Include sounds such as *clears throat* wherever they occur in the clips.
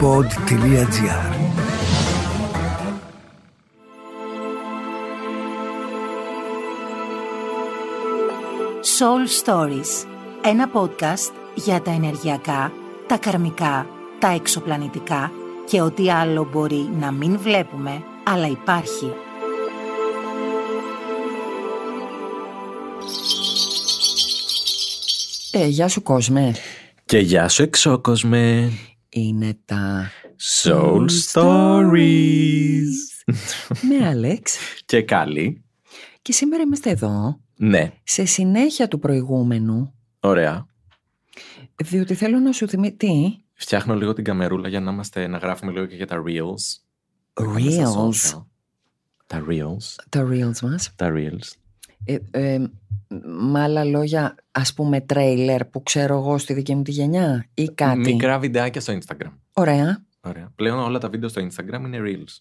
pod.gr Soul Stories Ένα podcast για τα ενεργειακά, τα καρμικά, τα εξωπλανητικά και ό,τι άλλο μπορεί να μην βλέπουμε, αλλά υπάρχει. Ε, γεια σου κόσμε. Και γεια σου κόσμε είναι τα Soul Stories με Άλεξ ναι, *laughs* και Κάλλη και σήμερα είμαστε εδώ ναι. σε συνέχεια του προηγούμενου Ωραία διότι θέλω να σου θυμίσω τι Φτιάχνω λίγο την καμερούλα για να, είμαστε, να γράφουμε λίγο και για τα Reels Reels Τα Reels Τα Reels μας Τα Reels ε, ε με άλλα λόγια, ας πούμε τρέιλερ που ξέρω εγώ στη δική μου τη γενιά ή ε, κάτι. Μικρά βιντεάκια στο Instagram. Ωραία. Ωραία. Πλέον όλα τα βίντεο στο Instagram είναι Reels.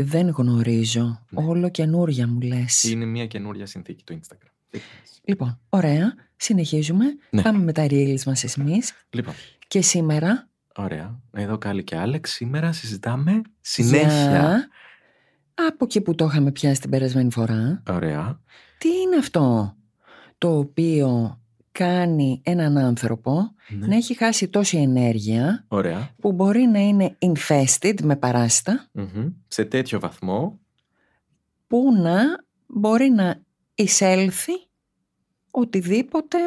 Δεν γνωρίζω. Ναι. Όλο καινούρια μου λες. Είναι μια καινούρια συνθήκη το Instagram. Λοιπόν, ωραία. Συνεχίζουμε. Ναι. Πάμε με τα Reels μας εμείς. Λοιπόν. Και σήμερα... Ωραία. Εδώ κάλη και Άλεξ. Σήμερα συζητάμε συνέχεια από εκεί που το είχαμε πιάσει την περασμένη φορά. Ωραία. Τι είναι αυτό το οποίο κάνει έναν άνθρωπο ναι. να έχει χάσει τόση ενέργεια που μπορεί να είναι infested με παραστα σε τέτοιο βαθμό που να μπορεί να εισέλθει οτιδήποτε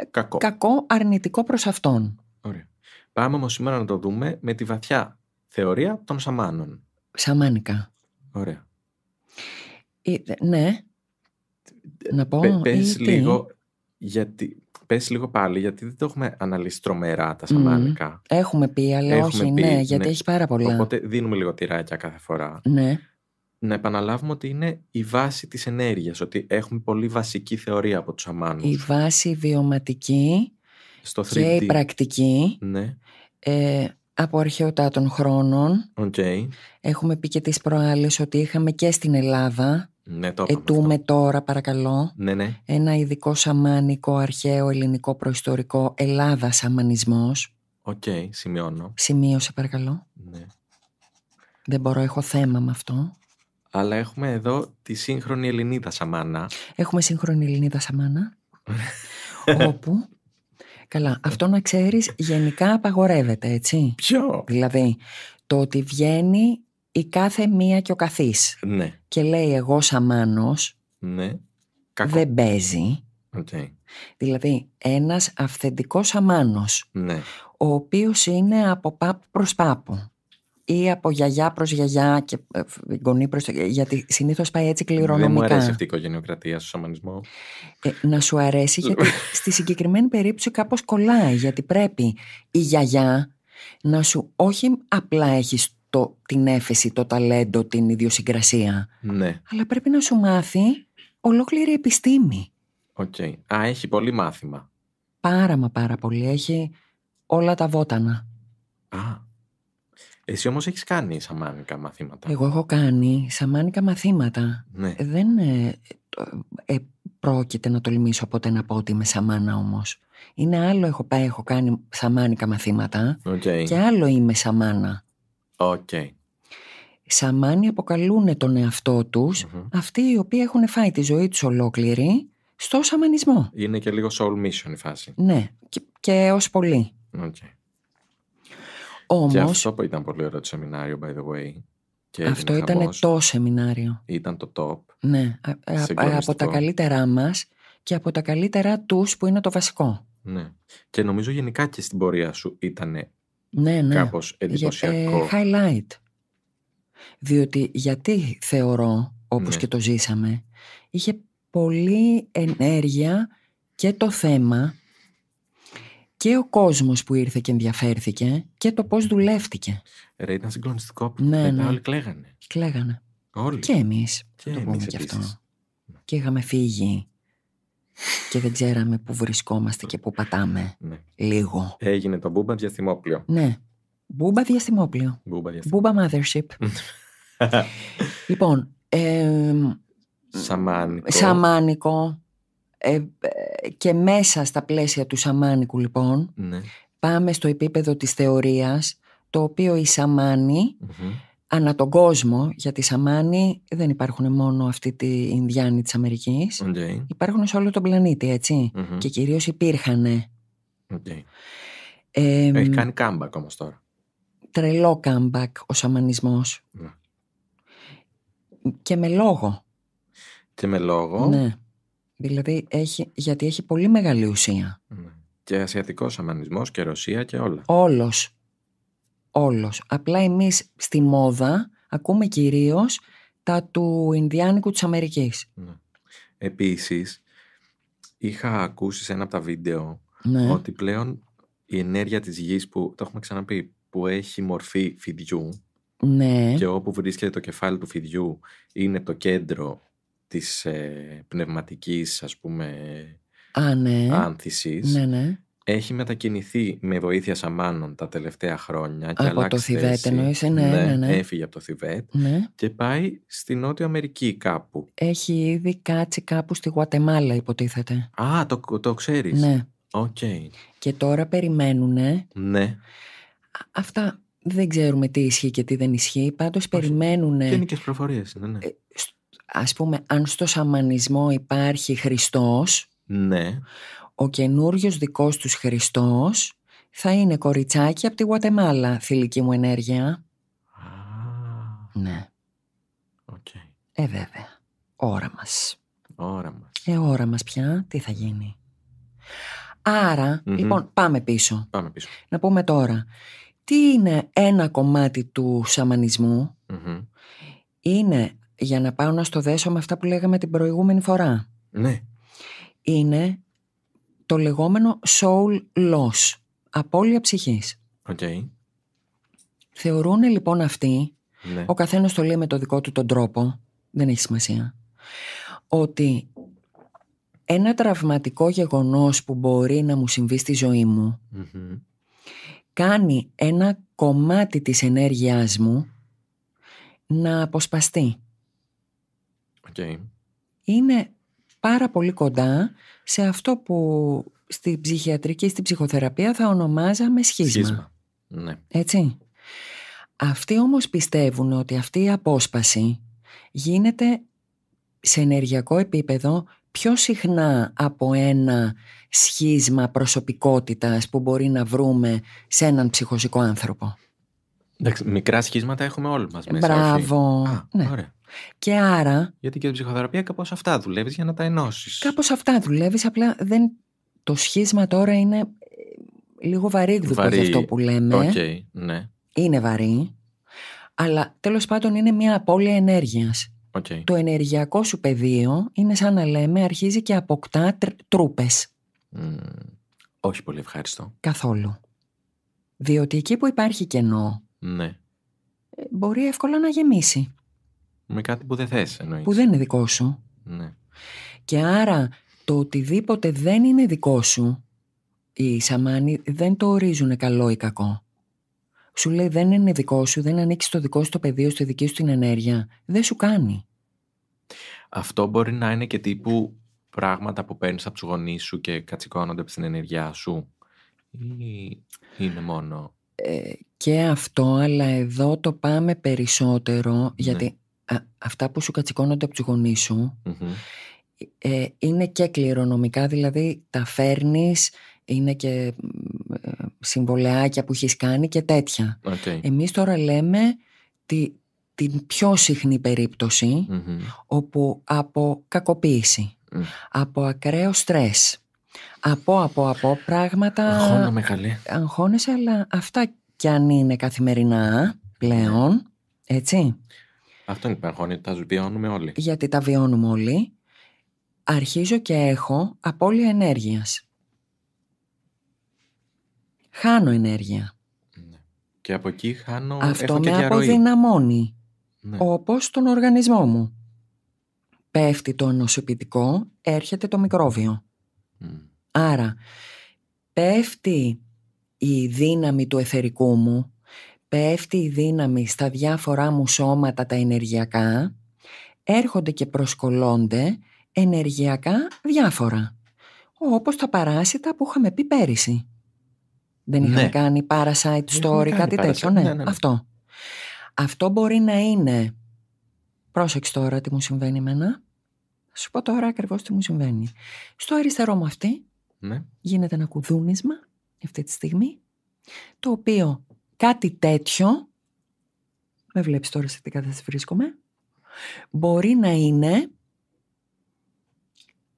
ε, κακό. αρνητικό προς αυτόν. Ωραία. Πάμε όμως σήμερα να το δούμε με τη βαθιά θεωρία των σαμάνων. Σαμάνικα. Ωραία. Ε, ναι. Να πω. Πε, ε, λίγο, πες λίγο πάλι, γιατί δεν το έχουμε αναλύσει τρομερά τα σαμάνικα. Έχουμε πει, αλλά έχουμε όχι, πει, ναι, ναι, γιατί έχει πάρα πολλά. Οπότε δίνουμε λίγο τυράκια κάθε φορά. Ναι. Να επαναλάβουμε ότι είναι η βάση της ενέργειας, ότι έχουμε πολύ βασική θεωρία από τους σαμάνους. Η βάση βιωματική Στο και η πρακτική. Ναι. Ε, από αρχαιότητα των χρόνων. Okay. Έχουμε πει και τις προάλλες ότι είχαμε και στην Ελλάδα. Ναι, το Ετούμε τώρα παρακαλώ ναι, ναι. ένα ειδικό σαμάνικο αρχαίο ελληνικό προϊστορικό Ελλάδα σαμανισμός. Οκ, okay, σημειώνω. Σημείωσε παρακαλώ. Ναι. Δεν μπορώ, έχω θέμα με αυτό. Αλλά έχουμε εδώ τη σύγχρονη Ελληνίδα σαμάνα. Έχουμε σύγχρονη Ελληνίδα σαμάνα. *laughs* όπου Καλά. Αυτό να ξέρεις γενικά απαγορεύεται, έτσι. Ποιο. Δηλαδή, το ότι βγαίνει η κάθε μία και ο καθής. Ναι. Και λέει εγώ σαμάνος. Ναι. Δεν παίζει. Okay. Δηλαδή, ένας αυθεντικός σαμάνος ναι. ο οποίος είναι από πάπου προς πάπου ή από γιαγιά προς γιαγιά και ε, γονή προς. Ε, γιατί συνήθως πάει έτσι κληρονομικά. Δεν μου αρέσει αυτή η οικογενειοκρατία στο σαμανισμό. Ε, να σου αρέσει, γιατί στη συγκεκριμένη περίπτωση κάπως κολλάει. Γιατί πρέπει η γιαγιά να σου όχι απλά έχει την έφεση, το ταλέντο, την ιδιοσυγκρασία. Ναι. Αλλά πρέπει να σου μάθει ολόκληρη επιστήμη. Οκ. Okay. Α, έχει πολύ μάθημα. Πάρα μα πάρα πολύ. Έχει όλα τα βότανα. Α, εσύ όμως έχεις κάνει σαμάνικα μαθήματα. Εγώ έχω κάνει σαμάνικα μαθήματα. Ναι. Ε, δεν ε, ε, πρόκειται να τολμήσω ποτέ να πω ότι είμαι σαμάνα όμως. Είναι άλλο έχω πάει, έχω κάνει σαμάνικα μαθήματα και άλλο είμαι σαμάνα. Οκ. Okay. Σαμάνοι αποκαλούν τον εαυτό τους αυτοί οι οποίοι έχουν φάει τη ζωή τους ολόκληρη στο σαμανισμό. Είναι και λίγο soul mission η φάση. Ναι, και, και ως πολύ. Okay. Όμως, και αυτό που ήταν πολύ ωραίο το σεμινάριο, by the way. αυτό ήταν το σεμινάριο. Ήταν το top. Ναι, ε, ε, από τα καλύτερά μας και από τα καλύτερά τους που είναι το βασικό. Ναι. Και νομίζω γενικά και στην πορεία σου ήταν ναι, ναι. κάπως εντυπωσιακό. Για, ε, highlight. Διότι γιατί θεωρώ, όπως ναι. και το ζήσαμε, είχε πολύ ενέργεια και το θέμα και ο κόσμος που ήρθε και ενδιαφέρθηκε και το πώς δουλεύτηκε. Ρε, ήταν συγκλονιστικό. Ναι, Όλοι ναι. κλαίγανε. Κλαίγανε. Όλοι. Και εμείς. Και το πούμε και αυτό. Και είχαμε φύγει. Και δεν ξέραμε πού βρισκόμαστε και πού πατάμε. Ναι. Λίγο. Έγινε το μπούμπα διαστημόπλιο. Ναι. Μπούμπα διαστημόπλιο. Μπούμπα, διαστημόπλιο. μπούμπα mothership. *laughs* λοιπόν. Ε, σαμάνικο. Σαμάνικο. Ε, και μέσα στα πλαίσια του σαμάνικου λοιπόν ναι. πάμε στο επίπεδο της θεωρίας το οποίο οι σαμανοι ανά τον κόσμο γιατί σαμάνοι δεν υπάρχουν μόνο αυτοί οι Ινδιάνοι της Αμερικής υπάρχουν σε όλο τον πλανήτη και κυρίως υπήρχανε okay. ε, Έχει κάνει comeback όμως τώρα Τρελό comeback ο σαμανισμός ναι. και με λόγο και με λόγο ναι Δηλαδή, έχει, γιατί έχει πολύ μεγάλη ουσία. Ναι. Και ασιατικός αμανισμό και Ρωσία και όλα. Όλος. Όλος. Απλά εμείς στη μόδα ακούμε κυρίως τα του Ινδιάνικου της Αμερικής. Ναι. Επίσης, είχα ακούσει σε ένα από τα βίντεο ναι. ότι πλέον η ενέργεια της γης που το έχουμε ξαναπεί που έχει μορφή φιδιού ναι. και όπου βρίσκεται το κεφάλι του φιδιού είναι το κέντρο της ε, πνευματικής ας πούμε Α, ναι. άνθησης ναι, ναι. έχει μετακινηθεί με βοήθεια σαμάνων τα τελευταία χρόνια και από το Θιβέτ εννοείς ναι, ναι, ναι, ναι, έφυγε από το Θιβέτ ναι. και πάει στη Νότια Αμερική κάπου έχει ήδη κάτσει κάπου στη Γουατεμάλα υποτίθεται Α το, το ξέρεις ναι. Okay. και τώρα περιμένουν ναι. Αυτά δεν ξέρουμε τι ισχύει και τι δεν ισχύει. Πάντως περιμένουν. Γενικέ πληροφορίε, ναι. Ε, ας πούμε, αν στο σαμανισμό υπάρχει Χριστός, ναι. ο καινούριος δικός τους Χριστός θα είναι κοριτσάκι από τη Γουατεμάλα, θηλυκή μου ενέργεια. ναι. Okay. Ε, βέβαια. Ώρα μας. Ώρα μας. Ε, ώρα μας πια. Τι θα γίνει. λοιπόν, πάμε πίσω. Πάμε πίσω. Να πούμε τώρα. Τι είναι ένα κομμάτι του σαμανισμού. Είναι για να πάω να στο δέσω με αυτά που λέγαμε την προηγούμενη φορά. Ναι. Είναι το λεγόμενο soul loss, απώλεια ψυχής. Okay. Θεωρούν λοιπόν αυτοί, ναι. ο καθένας το λέει με το δικό του τον τρόπο, δεν έχει σημασία, ότι ένα τραυματικό γεγονός που μπορεί να μου συμβεί στη ζωή μου κάνει ένα κομμάτι της ενέργειάς μου να αποσπαστεί. Okay. Είναι πάρα πολύ κοντά σε αυτό που στην ψυχιατρική, στην ψυχοθεραπεία θα ονομάζαμε σχίσμα. σχίσμα. Ναι. Έτσι. Αυτοί όμως πιστεύουν ότι αυτή η απόσπαση γίνεται σε ενεργειακό επίπεδο πιο συχνά από ένα σχίσμα προσωπικότητας που μπορεί να βρούμε σε έναν ψυχοσικό άνθρωπο. Εντάξει, μικρά σχίσματα έχουμε όλοι μας μέσα. Μπράβο. Ναι. ωραία. Και άρα. Γιατί και την ψυχοθεραπεία κάπως αυτά δουλεύεις για να τα ενώσεις. Κάπως αυτά δουλεύεις, απλά δεν. Το σχίσμα τώρα είναι ε, λίγο βαρύγδουπο Βαρύ. αυτό που λέμε. ναι. Είναι βαρύ. Αλλά τέλος πάντων είναι μια απώλεια ενέργειας. Okay. Το ενεργειακό σου πεδίο είναι σαν να λέμε αρχίζει και αποκτά τρούπε. Mm, όχι πολύ ευχάριστο. Καθόλου. Διότι εκεί που υπάρχει κενό. Ναι. Ε, μπορεί εύκολα να γεμίσει. Με κάτι που δεν θες Που δεν είναι δικό σου. Ναι. Και άρα το οτιδήποτε δεν είναι δικό σου, οι σαμάνοι δεν το ορίζουν καλό ή κακό. Σου λέει δεν είναι δικό σου, δεν ανήκει στο δικό σου το πεδίο, στη δική σου την ενέργεια. Δεν σου κάνει. Αυτό μπορεί να είναι και τύπου πράγματα που παίρνεις από τους γονείς σου και κατσικώνονται από την ενέργειά σου. Ή είναι μόνο. Ε, και αυτό, αλλά εδώ το πάμε περισσότερο, ναι. γιατί αυτά που σου κατσικώνονται από τους γονείς σου ε, είναι και κληρονομικά, δηλαδή τα φέρνεις, είναι και ε, συμβολεάκια που έχεις κάνει και τέτοια. Okay. Εμείς τώρα λέμε τη, την πιο συχνή περίπτωση mm-hmm. όπου από κακοποίηση, οπου απο κακοποιηση απο ακραιο στρες, από, από, από πράγματα... Αγχώνεσαι, αλλά αυτά κι αν είναι καθημερινά πλέον, ναι. έτσι. Αυτό είναι υπερχόνη, τα βιώνουμε όλοι. Γιατί τα βιώνουμε όλοι. Αρχίζω και έχω απώλεια ενέργειας. Χάνω ενέργεια. Ναι. Και από εκεί χάνω... Αυτό με αποδυναμώνει. Ναι. Όπως τον οργανισμό μου. Πέφτει το νοσοποιητικό, έρχεται το μικρόβιο. Άρα, πέφτει η δύναμη του εθερικού μου, πέφτει η δύναμη στα διάφορά μου σώματα τα ενεργειακά, έρχονται και προσκολώνται ενεργειακά διάφορα. Όπως τα παράσιτα που είχαμε πει πέρυσι. Δεν είχαμε ναι. κάνει parasite story, κάτι τέτοιο. Ναι, ναι, ναι, αυτό. Αυτό μπορεί να είναι... Πρόσεξε τώρα τι μου συμβαίνει εμένα. σου πω τώρα ακριβώς τι μου συμβαίνει. Στο αριστερό μου αυτή γίνεται ένα κουδούνισμα αυτή τη στιγμή, το οποίο κάτι τέτοιο, με βλέπεις τώρα σε τι κατάσταση βρίσκομαι, μπορεί να είναι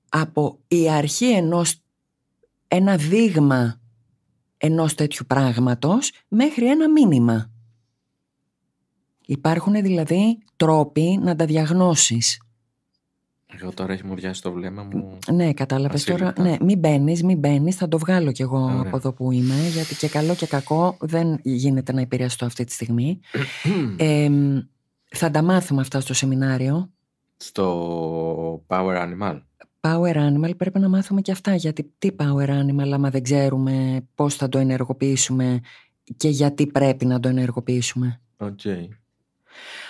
από η αρχή ενός, ένα δείγμα ενός τέτοιου πράγματος μέχρι ένα μήνυμα. Υπάρχουν δηλαδή τρόποι να τα διαγνώσεις. Εγώ τώρα έχει βιάσει το βλέμμα μου. Ναι, κατάλαβες τώρα. Ναι, μην μπαίνεις, μην μπαίνεις. Θα το βγάλω κι εγώ από εδώ που είμαι, γιατί και καλό και κακό δεν γίνεται να επηρεαστώ αυτή τη στιγμή. *clears throat* θα τα μάθουμε αυτά στο σεμινάριο. Στο Power Animal. Power Animal πρέπει να μάθουμε και αυτά, γιατί τι Power Animal άμα δεν ξέρουμε πώς θα το ενεργοποιήσουμε και γιατί πρέπει να το ενεργοποιήσουμε. Οκ. Okay.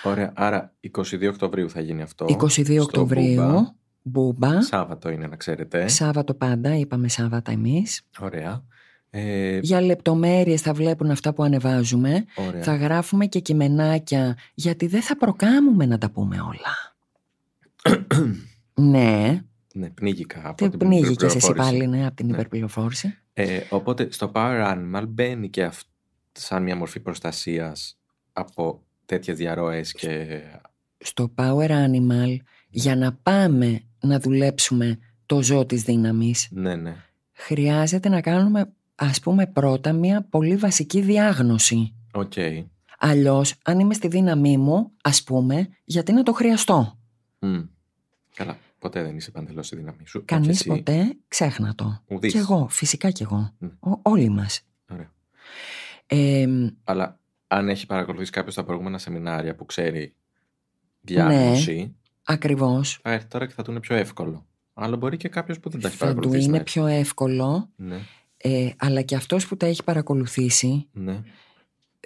Ωραία, άρα 22 Οκτωβρίου θα γίνει αυτό. 22 Οκτωβρίου. Μπούμπα. Σάββατο είναι, να ξέρετε. Σάββατο πάντα, είπαμε Σάββατα εμείς. Ωραία. Ε... Για λεπτομέρειες θα βλέπουν αυτά που ανεβάζουμε. Ωραία. Θα γράφουμε και κειμενάκια, γιατί δεν θα προκάμουμε να τα πούμε όλα. *coughs* ναι. Ναι, πνίγηκα από Τι την πνίγηκες εσύ πάλι, ναι, από την ναι. υπερπληροφόρηση. Ε, οπότε στο Power Animal μπαίνει και σαν μια μορφή προστασίας από τέτοιες διαρροές και... Στο Power Animal για ναι. να πάμε να δουλέψουμε το ζώο της δύναμης ναι, ναι. χρειάζεται να κάνουμε ας πούμε πρώτα μια πολύ βασική διάγνωση. Okay. Αλλιώς αν είμαι στη δύναμή μου ας πούμε γιατί να το χρειαστώ. Mm. Καλά. Ποτέ δεν είσαι παντελώς στη δύναμή σου. Κανεί ποτέ ξέχνα το. Ουδείς. Κι εγώ, φυσικά κι εγώ. όλοι μας. Αλλά αν έχει παρακολουθήσει κάποιος τα προηγούμενα σεμινάρια που ξέρει διάγνωση. Ναι, Ακριβώς. Θα έρθει τώρα και θα του είναι πιο εύκολο. Αλλά μπορεί και κάποιος που δεν τα έχει παρακολουθήσει. Θα του είναι πιο εύκολο. Ναι. Ε, αλλά και αυτός που τα έχει παρακολουθήσει. Ναι.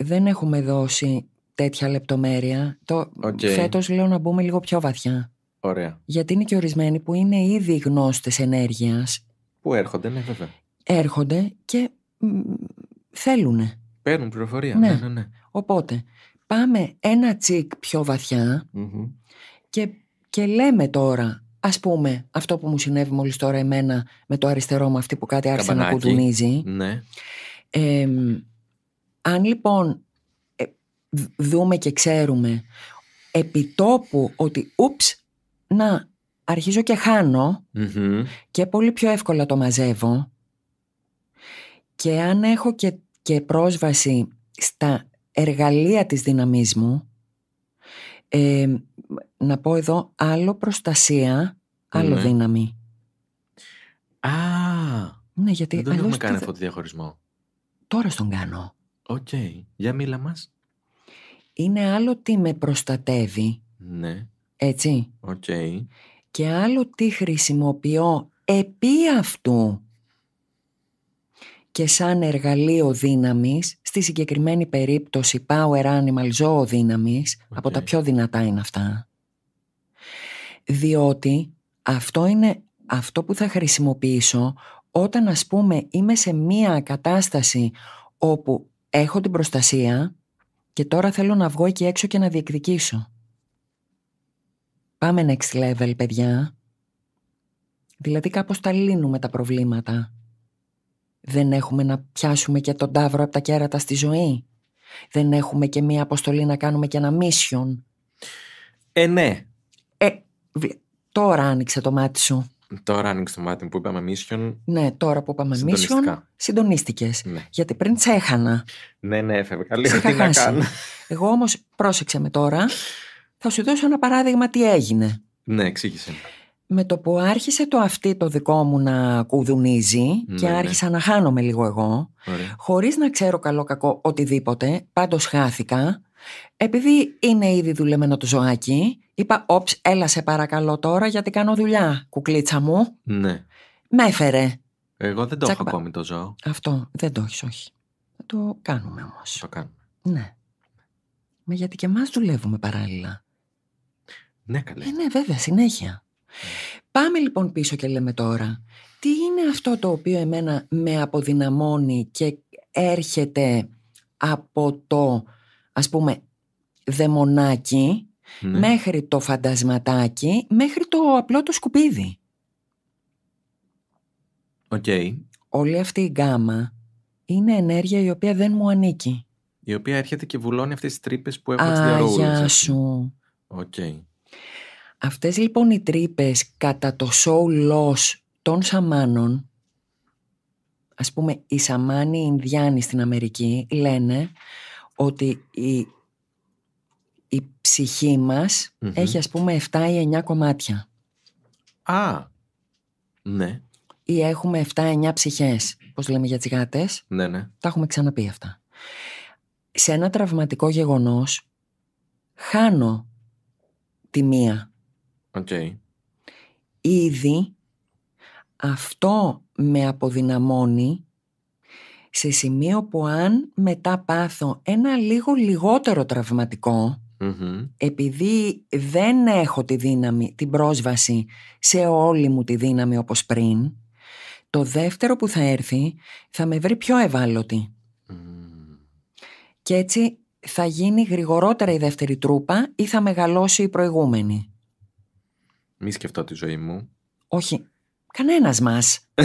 Δεν έχουμε δώσει τέτοια λεπτομέρεια. Το okay. φέτος λέω να μπούμε λίγο πιο βαθιά. Ωραία. Γιατί είναι και ορισμένοι που είναι ήδη γνώστες ενέργειας. Που έρχονται, ναι βέβαια. Έρχονται και θέλουν. Παίρνουν πληροφορία. Ναι. Ναι, ναι, ναι. Οπότε πάμε ένα τσικ πιο βαθια και, και λέμε τώρα, ας πούμε, αυτό που μου συνέβη μόλις τώρα εμένα με το αριστερό μου αυτή που κάτι άρχισε να κουδουνίζει Ναι. αν λοιπόν ε, δούμε και ξέρουμε επιτόπου ότι ούψ, να αρχίζω και χανω και πολύ πιο εύκολα το μαζεύω και αν έχω και και πρόσβαση στα εργαλεία της δύναμής μου, ε, να πω εδώ άλλο προστασία, άλλο ναι. δύναμη. Α, ναι, γιατί δεν τον έχουμε κάνει αυτό το διαχωρισμό. Τώρα στον κάνω. Οκ, για μίλα μας. Είναι άλλο τι με προστατεύει. Ναι. Έτσι. Οκ. Και άλλο τι χρησιμοποιώ επί αυτού και σαν εργαλείο δύναμης, στη συγκεκριμένη περίπτωση power animal ζώο δύναμης, από τα πιο δυνατά είναι αυτά. Διότι αυτό είναι αυτό που θα χρησιμοποιήσω όταν ας πούμε είμαι σε μία κατάσταση όπου έχω την προστασία και τώρα θέλω να βγω εκεί έξω και να διεκδικήσω. Πάμε next level παιδιά. Δηλαδή κάπως τα λύνουμε τα προβλήματα. Δεν έχουμε να πιάσουμε και τον τάβρο από τα κέρατα στη ζωή. Δεν έχουμε και μία αποστολή να κάνουμε και ένα μίσιον. Ε, ναι. Ε, τώρα άνοιξε το μάτι σου. Τώρα άνοιξε το μάτι που είπαμε μίσιον. Ναι, τώρα που είπαμε μίσιον, συντονίστηκες. Ναι. Γιατί πριν τσέχανα. Ναι, ναι, έφευγα. Λίγο τι να κάνω. Εγώ όμως πρόσεξε με τώρα. Θα σου δώσω ένα παράδειγμα τι έγινε. Ναι, εξήγησε με το που άρχισε το αυτή το δικό μου να κουδουνίζει και ναι, ναι. άρχισα ναι. να χάνομαι λίγο εγώ, Ωραία. χωρίς να ξέρω καλό κακό οτιδήποτε, πάντως χάθηκα, επειδή είναι ήδη δουλεμένο το ζωάκι, είπα «Όψ, έλα σε παρακαλώ τώρα γιατί κάνω δουλειά, κουκλίτσα μου». Ναι. Με έφερε. Εγώ δεν το έχω ακόμη το ζώο. Αυτό, δεν το έχεις, όχι. το κάνουμε όμως. Το κάνουμε. Ναι. Μα γιατί και εμάς δουλεύουμε παράλληλα. Ναι, καλέ. Ε, ναι, βέβαια, συνέχεια. Πάμε λοιπόν πίσω και λέμε τώρα, τι είναι αυτό το οποίο εμένα με αποδυναμώνει και έρχεται από το ας πούμε δαιμονάκι ναι. μέχρι το φαντασματάκι μέχρι το απλό το σκουπίδι. Οκ. Okay. Όλη αυτή η γκάμα είναι ενέργεια η οποία δεν μου ανήκει. Η οποία έρχεται και βουλώνει αυτές τις τρύπες που έχω στις Αγιά σου. Οκ. Okay. Αυτές λοιπόν οι τρύπες κατά το soul loss των σαμάνων, ας πούμε οι σαμάνοι Ινδιάνοι στην Αμερική λένε ότι η, η ψυχή μας έχει ας πούμε 7 ή 9 κομμάτια. Α, ναι. Ή έχουμε 7-9 ψυχές, πώς λέμε για τις γάτες. Ναι, ναι. Τα έχουμε ξαναπεί αυτά. Σε ένα τραυματικό γεγονός χάνω τη μία Okay. Ήδη αυτό με αποδυναμώνει σε σημείο που αν μετά πάθω ένα λίγο λιγότερο επειδή δεν έχω τη δύναμη, την πρόσβαση σε όλη μου τη δύναμη όπως πριν το δεύτερο που θα έρθει θα με βρει πιο ευάλωτη και έτσι θα γίνει γρηγορότερα η δεύτερη τρούπα ή θα μεγαλώσει η προηγούμενη μη σκεφτώ τη ζωή μου. Όχι. Κανένας μας. *laughs*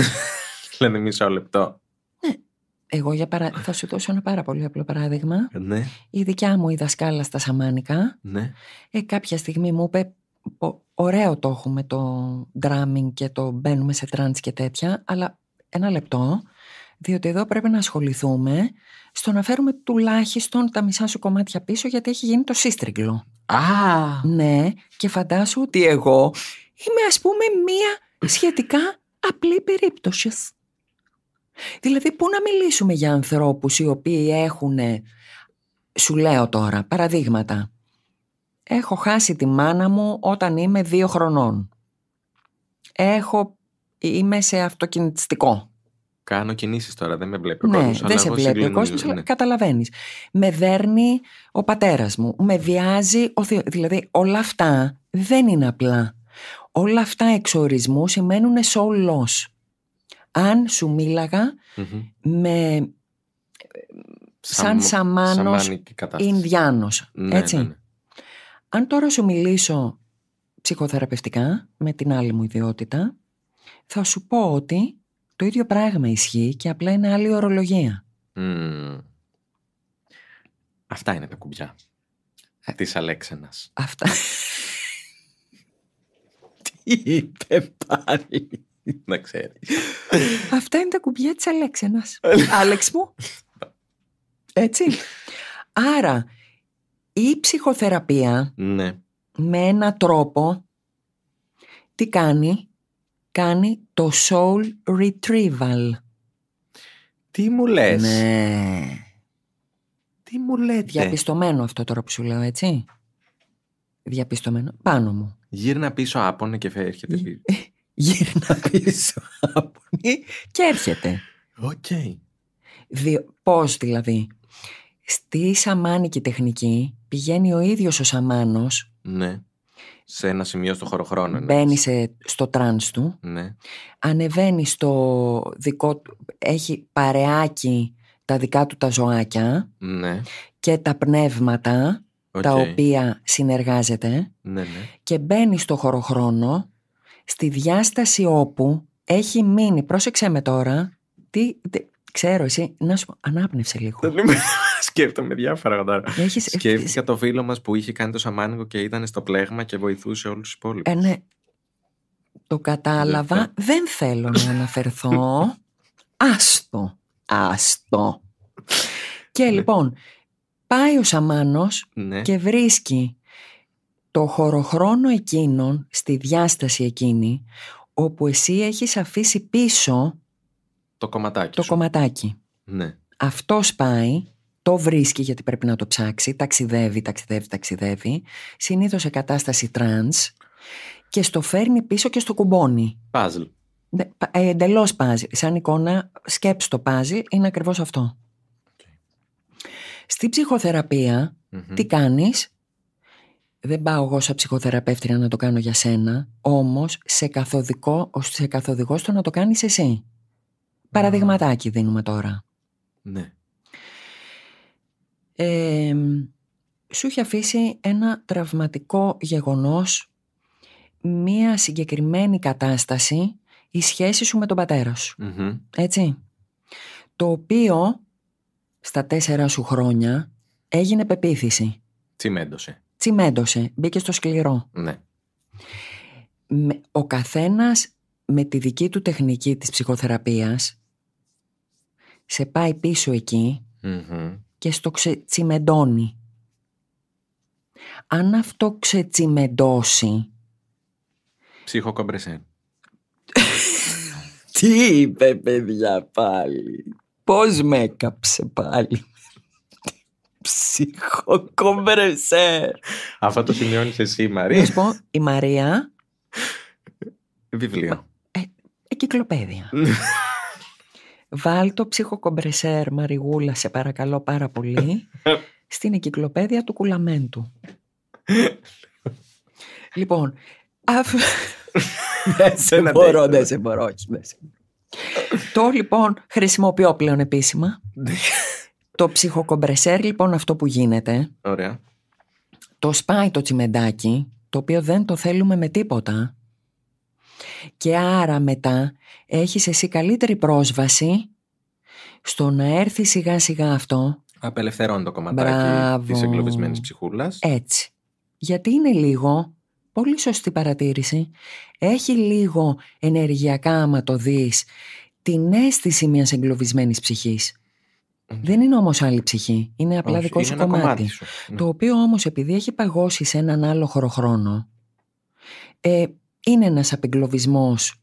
Λένε μισό λεπτό. Ναι. Εγώ για παρα... θα σου δώσω ένα πάρα πολύ απλό παράδειγμα. Ε, ναι. Η δικιά μου η δασκάλα στα Σαμάνικα. Ναι. Ε, κάποια στιγμή μου είπε. Ωραίο το έχουμε το drumming και το μπαίνουμε σε τράντ και τέτοια, αλλά ένα λεπτό, διότι εδώ πρέπει να ασχοληθούμε στο να φέρουμε τουλάχιστον τα μισά σου κομμάτια πίσω γιατί έχει γίνει το σύστριγγλο. Α! Ναι, και φαντάσου ότι εγώ είμαι ας πούμε μία σχετικά απλή περίπτωσης. Δηλαδή, πού να μιλήσουμε για ανθρώπους οι οποίοι έχουν, σου λέω τώρα, παραδείγματα. Έχω χάσει τη μάνα μου όταν είμαι δύο χρονών. Έχω, είμαι σε αυτοκινητιστικό. Κάνω κινήσεις τώρα, δεν με βλέπει ο ναι, κόσμος. Δεν σε βλέπει ο κόσμο, αλλά ναι. καταλαβαίνεις. Με δέρνει ο πατέρας μου, με βιάζει Δηλαδή, όλα αυτά δεν είναι απλά. Όλα αυτά ορισμού σημαίνουν soul Αν σου μιλαγα με. σαν Σαμάνο Ινδιάνος. Ναι, έτσι. Ναι, ναι. Αν τώρα σου μιλήσω ψυχοθεραπευτικά, με την άλλη μου ιδιότητα, θα σου πω ότι το ίδιο πράγμα ισχύει και απλά είναι άλλη ορολογία. Αυτά είναι τα κουμπιά. Ε... Της Αυτά. *laughs* Τι είπε πάλι. Να ξέρεις. Αυτά είναι τα κουμπιά της Αλέξανα. *laughs* Άλεξ μου. Έτσι. Άρα, η ψυχοθεραπεία ναι. με ένα τρόπο τι κάνει, κάνει το soul retrieval. Τι μου λες. Ναι. Τι μου λέτε. Διαπιστωμένο αυτό τώρα που σου λέω, έτσι. Διαπιστωμένο. Πάνω μου. Γύρνα πίσω άπονε και έρχεται *laughs* Γύρνα πίσω απόνι *laughs* και έρχεται. Οκ. Okay. πώς δηλαδή. Στη σαμάνικη τεχνική πηγαίνει ο ίδιος ο σαμάνος. Ναι σε ένα σημείο στο χωροχρόνο. Ναι. Μπαίνει στο τρανς του, ναι. ανεβαίνει στο δικό του, έχει παρεάκι τα δικά του τα ζωάκια ναι. και τα πνεύματα τα οποία συνεργάζεται ναι, ναι, και μπαίνει στο χωροχρόνο στη διάσταση όπου έχει μείνει, πρόσεξέ με τώρα, τι, τι ξέρω εσύ, να σου πω, ανάπνευσε λίγο. Σκέφτομαι διάφορα Έχεις... Σκέφτηκα το φίλο μας που είχε κάνει το σαμάνικο και ήταν στο πλέγμα και βοηθούσε όλους τους υπόλοιπους. Ε, ναι. Το κατάλαβα. Δεν, θέλω να αναφερθώ. *laughs* Άστο. Άστο. και ναι. λοιπόν, πάει ο σαμάνος ναι. και βρίσκει το χωροχρόνο εκείνον στη διάσταση εκείνη όπου εσύ έχεις αφήσει πίσω το κομματάκι. Το κομματάκι. Ναι. Αυτός πάει το βρίσκει γιατί πρέπει να το ψάξει, ταξιδεύει, ταξιδεύει, ταξιδεύει, συνήθως σε κατάσταση τρανς και στο φέρνει πίσω και στο κουμπώνει. Πάζλ. Ναι, ε, εντελώς πάζλ. Σαν εικόνα σκέψη το πάζι είναι ακριβώς αυτό. Στη ψυχοθεραπεια τι κάνεις, δεν πάω εγώ σαν ψυχοθεραπεύτρια να το κάνω για σένα, όμως σε, καθοδικό, σε στο να το κάνεις εσύ. Παραδειγματάκι δίνουμε τώρα. Ναι σου είχε αφήσει ένα τραυματικό γεγονός, μία συγκεκριμένη κατάσταση, η σχέση σου με τον πατέρα σου. Έτσι. Το οποίο στα τέσσερα σου χρόνια έγινε πεποίθηση. Τσιμέντωσε. Τσιμέντωσε. Μπήκε στο σκληρό. Ναι. Ο καθένας με τη δική του τεχνική της ψυχοθεραπείας σε πάει πίσω εκεί και στο ξετσιμεντώνει. Αν αυτό ξετσιμεντώσει... Ψυχοκομπρεσέν. *laughs* Τι είπε παιδιά πάλι. Πώς με έκαψε πάλι. Ψυχοκομπρεσέ. Αυτό το σημειώνεις εσύ Μαρία. Να πω, η Μαρία... Βιβλίο. Ε, *laughs* Βάλ το ψυχοκομπρεσέρ Μαριγούλα, σε παρακαλώ πάρα πολύ, *laughs* στην εγκυκλοπαίδεια του κουλαμέντου. λοιπόν, αφ... δεν σε μπορώ, δεν σε μπορώ, δεν Το λοιπόν χρησιμοποιώ πλέον επίσημα. *laughs* το ψυχοκομπρεσέρ λοιπόν αυτό που γίνεται. Το σπάει το τσιμεντάκι, το οποίο δεν το θέλουμε με τίποτα. Και άρα μετά έχεις εσύ καλύτερη πρόσβαση στο να έρθει σιγά σιγά αυτό. Απελευθερώνει το κομματάκι της εγκλωβισμένης ψυχούλας. Έτσι. Γιατί είναι λίγο, πολύ σωστή παρατήρηση, έχει λίγο ενεργειακά άμα το δεις την αίσθηση μιας εγκλωβισμένης ψυχής. Δεν είναι όμως άλλη ψυχή, είναι απλά δικό σου κομμάτι. Το οποίο όμως επειδή έχει παγώσει σε έναν άλλο χωροχρόνο, ε, είναι ένας απεγκλωβισμός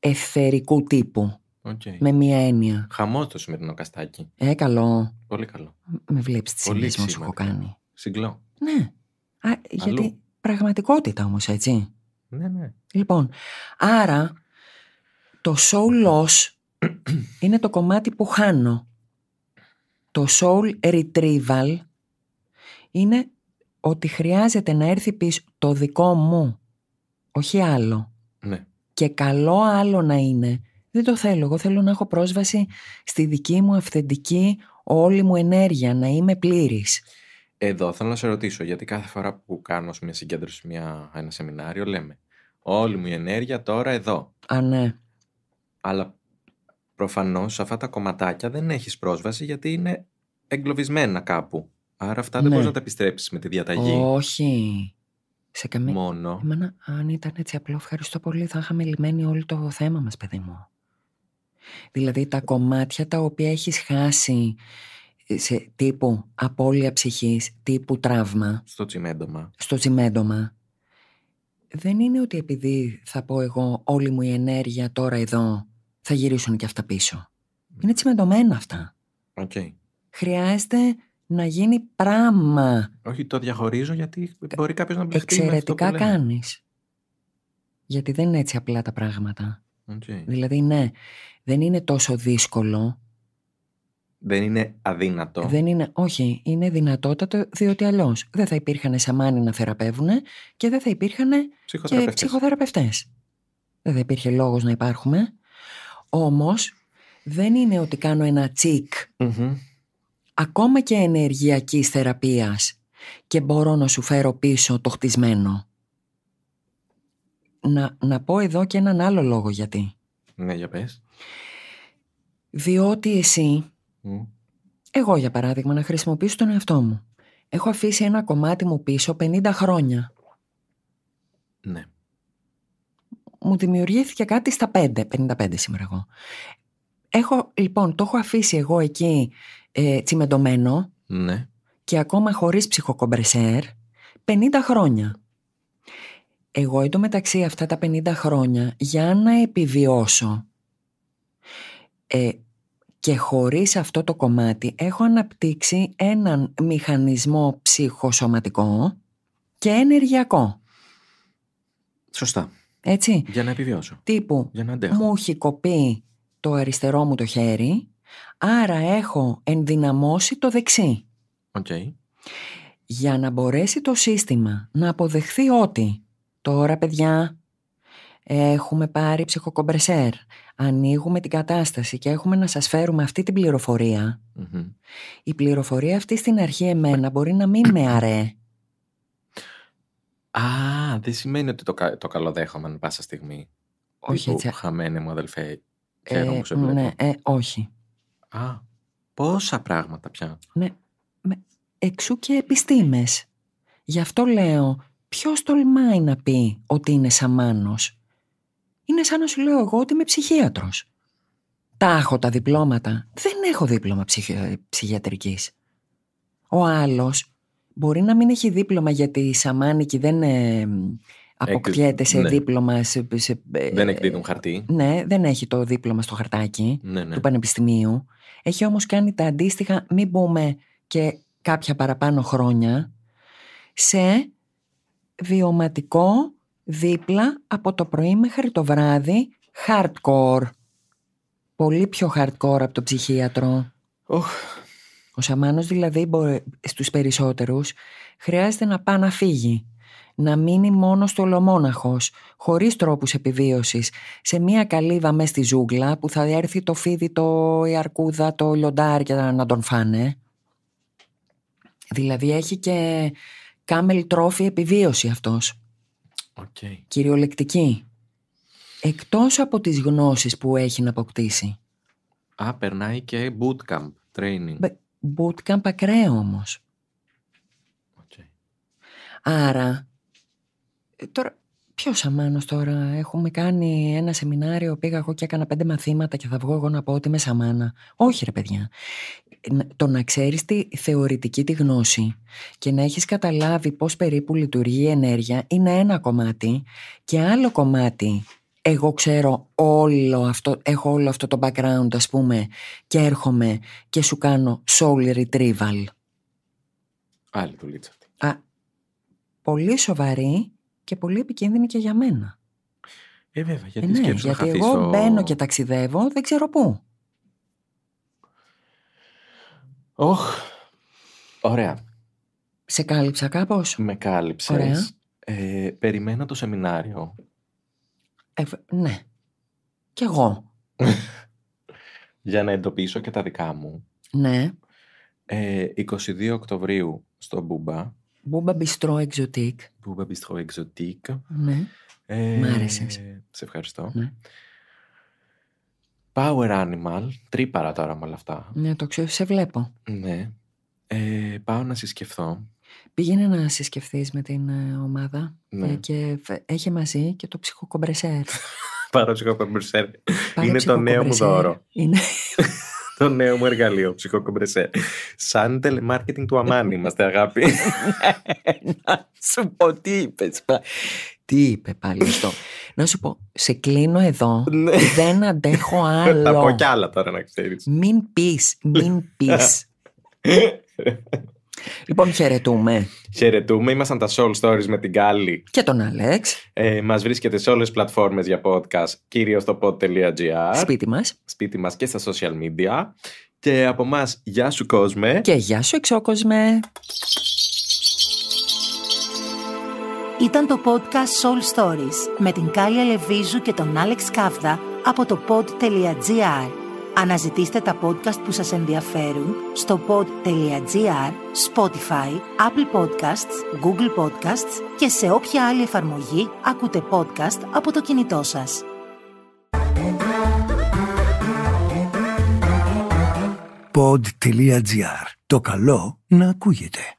εθερικού τύπου. Okay. Με μία έννοια. Χαμό το σημερινό καστάκι. Ε, καλό. Πολύ καλό. Με βλέπεις τις συνέντευξη που σου έχω κάνει. Συγκλώ. Ναι. Α, γιατί πραγματικότητα όμως, έτσι. Ναι, ναι. Λοιπόν, άρα το soul loss είναι το κομμάτι που χάνω. Το soul retrieval είναι ότι χρειάζεται να έρθει πίσω το δικό μου όχι άλλο. Ναι. Και καλό άλλο να είναι. Δεν το θέλω. Εγώ θέλω να έχω πρόσβαση στη δική μου αυθεντική όλη μου ενέργεια, να είμαι πλήρης. Εδώ θέλω να σε ρωτήσω, γιατί κάθε φορά που κάνω μια συγκέντρωση, μια, ένα σεμινάριο, λέμε όλη μου η ενέργεια τώρα εδώ. Α, ναι. Αλλά προφανώς σε αυτά τα κομματάκια δεν έχεις πρόσβαση γιατί είναι εγκλωβισμένα κάπου. Άρα αυτά δεν ναι. μπορείς να τα επιστρέψεις με τη διαταγή. Όχι. Σε καμία. Μόνο. Εμένα, αν ήταν έτσι απλό, ευχαριστώ πολύ, θα είχαμε λυμμένοι όλο το θέμα μας, παιδί μου. Δηλαδή τα κομμάτια τα οποία έχεις χάσει σε τύπου απώλεια ψυχής, τύπου τραύμα. Στο τσιμέντομα. Στο τσιμέντομα. Δεν είναι ότι επειδή θα πω εγώ όλη μου η ενέργεια τώρα εδώ, θα γυρίσουν και αυτά πίσω. Είναι τσιμεντωμένα αυτά. Okay. Χρειάζεται να γίνει πράγμα. Όχι, το διαχωρίζω γιατί μπορεί κάποιος να μπλεχτεί Εξαιρετικά κάνεις. Γιατί δεν είναι έτσι απλά τα πράγματα. Okay. Δηλαδή, ναι, δεν είναι τόσο δύσκολο. Δεν είναι αδύνατο. Δεν είναι, όχι, είναι δυνατότατο διότι αλλιώς δεν θα υπήρχαν σαμάνοι να θεραπεύουν και δεν θα υπήρχαν ψυχοθεραπευτέ. Δεν θα υπήρχε λόγος να υπάρχουμε. Όμως, δεν είναι ότι κάνω ένα τσικ mm ακόμα και ενεργειακής θεραπείας και μπορώ να σου φέρω πίσω το χτισμένο. Να, να πω εδώ και έναν άλλο λόγο γιατί. Ναι, για πες. Διότι εσύ, εγώ για παράδειγμα, να χρησιμοποιήσω τον εαυτό μου. Έχω αφήσει ένα κομμάτι μου πίσω 50 χρόνια. Ναι. Μου δημιουργήθηκε κάτι στα 5, 55 σήμερα εγώ. Έχω, λοιπόν, το έχω αφήσει εγώ εκεί ε, ναι. και ακόμα χωρίς ψυχοκομπρεσέρ 50 χρόνια. Εγώ μεταξύ αυτά τα 50 χρόνια για να επιβιώσω ε, και χωρίς αυτό το κομμάτι έχω αναπτύξει έναν μηχανισμό ψυχοσωματικό και ενεργειακό. Σωστά. Έτσι. Για να επιβιώσω. Τύπου για να μου έχει κοπεί το αριστερό μου το χέρι Άρα έχω ενδυναμώσει το δεξί. Οκ. Για να μπορέσει το σύστημα να αποδεχθεί ότι τώρα παιδιά έχουμε πάρει ψυχοκομπρεσέρ, ανοίγουμε την κατάσταση και έχουμε να σας φέρουμε αυτή την πληροφορια η πληροφορία αυτή στην αρχή εμένα μπορεί να μην με αρέ. Α, δεν σημαίνει ότι το, το καλοδέχομαι πάσα στιγμή. Όχι έτσι. Χαμένε μου αδελφέ, ε, Ναι, ε, όχι. Α, πόσα πράγματα πια. Ναι, εξού και επιστήμες. Γι' αυτό λέω, ποιος τολμάει να πει ότι είναι σαμάνος. Είναι σαν να σου λέω εγώ ότι είμαι ψυχίατρος. Τα έχω τα διπλώματα. Δεν έχω δίπλωμα ψυχι... ψυχιατρικής. Ο άλλος μπορεί να μην έχει δίπλωμα γιατί η σαμάνικη δεν ε, αποκτιέται σε ναι. δίπλωμα. Σε, δεν ε, εκδίδουν χαρτί. Ναι, δεν έχει το δίπλωμα στο χαρτάκι ναι, ναι. του Πανεπιστημίου. Έχει όμως κάνει τα αντίστοιχα, μην μπούμε και κάποια παραπάνω χρόνια, σε βιωματικό δίπλα από το πρωί μέχρι το βράδυ hardcore. Πολύ πιο hardcore από το ψυχίατρο. Oh. Ο σαμάνος δηλαδή στους περισσότερους χρειάζεται να πάει να φύγει να μείνει μόνο στο λομόναχος χωρίς τρόπους επιβίωσης, σε μια καλύβα μέσα στη ζούγκλα που θα έρθει το φίδι, το, η αρκούδα, το λιοντάρι και να τον φάνε. Δηλαδή έχει και κάμελ τρόφι επιβίωση αυτός. Okay. Κυριολεκτική. Εκτός από τις γνώσεις που έχει να αποκτήσει. Α, περνάει και bootcamp training. Bootcamp ακραίο όμως. Okay. Άρα Τώρα, ποιος αμάνος τώρα. Έχουμε κάνει ένα σεμινάριο, πήγα εγώ και έκανα πέντε μαθήματα και θα βγω εγώ να πω ότι είμαι σαμάνα. Όχι, ρε παιδιά. Το να ξέρεις τη θεωρητική τη γνώση και να έχεις καταλάβει πώς περίπου λειτουργεί η ενέργεια είναι ένα κομμάτι. Και άλλο κομμάτι εγώ ξέρω όλο αυτό, έχω όλο αυτό το background ας πούμε και έρχομαι και σου κάνω soul retrieval. Άλλη δουλειά. αυτή. Α, πολύ σοβαρή και πολύ επικίνδυνη και για μένα. Ε, βέβαια, γιατί ε, ναι, γιατί εγώ μπαίνω και ταξιδεύω, δεν ξέρω πού. Οχ, ωραία. Σε κάλυψα κάπως. Με κάλυψες. Ωραία. Ε, περιμένω το σεμινάριο. Ε, ναι. Κι εγώ. *laughs* για να εντοπίσω και τα δικά μου. Ναι. Ε, 22 Οκτωβρίου στο Μπούμπα. Μπούμπα μπιστρό εξωτικ. Μπούμπα μπιστρό εξωτικ. Ναι. Ε, Μ' άρεσες. Σε ευχαριστώ. Ναι. Power Animal, τρίπαρα τώρα με όλα αυτά. Ναι, το ξέρω, σε βλέπω. Ναι. Ε, πάω να συσκεφθώ. Πήγαινε να συσκεφθείς με την ε, ομάδα ναι. και έχει μαζί και το ψυχοκομπρεσέρ. *laughs* Πάρα ψυχοκομπρεσέρ. Είναι το νέο μου δώρο. Είναι... *laughs* το νέο μου εργαλείο, ψυχοκομπρεσέ. Σαν τελεμάρκετινγκ του Αμάνι είμαστε, αγάπη. *laughs* Να σου πω τι είπες. Τι είπε πάλι αυτό. Να σου πω, σε κλείνω εδώ. Ναι. Δεν αντέχω άλλο. Θα πω κι άλλα τώρα να ξέρεις. Μην πεις, μην *laughs* πεις. Λοιπόν, χαιρετούμε. Χαιρετούμε. Ήμασταν τα Soul Stories με την Κάλλη. Και τον Αλέξ. Ε, μας βρίσκεται σε όλες τις πλατφόρμες για podcast, κυρίως στο pod.gr. Σπίτι μας. Σπίτι μας και στα social media. Και από εμάς, γεια σου κόσμε. Και γεια σου κόσμε Ήταν το podcast Soul Stories με την Κάλλη Λεβίζου και τον Άλεξ Κάβδα από το pod.gr. Αναζητήστε τα podcast που σας ενδιαφέρουν στο pod.gr, Spotify, Apple Podcasts, Google Podcasts και σε όποια άλλη εφαρμογή ακούτε podcast από το κινητό σας. Pod.gr. Το καλό να ακούγεται.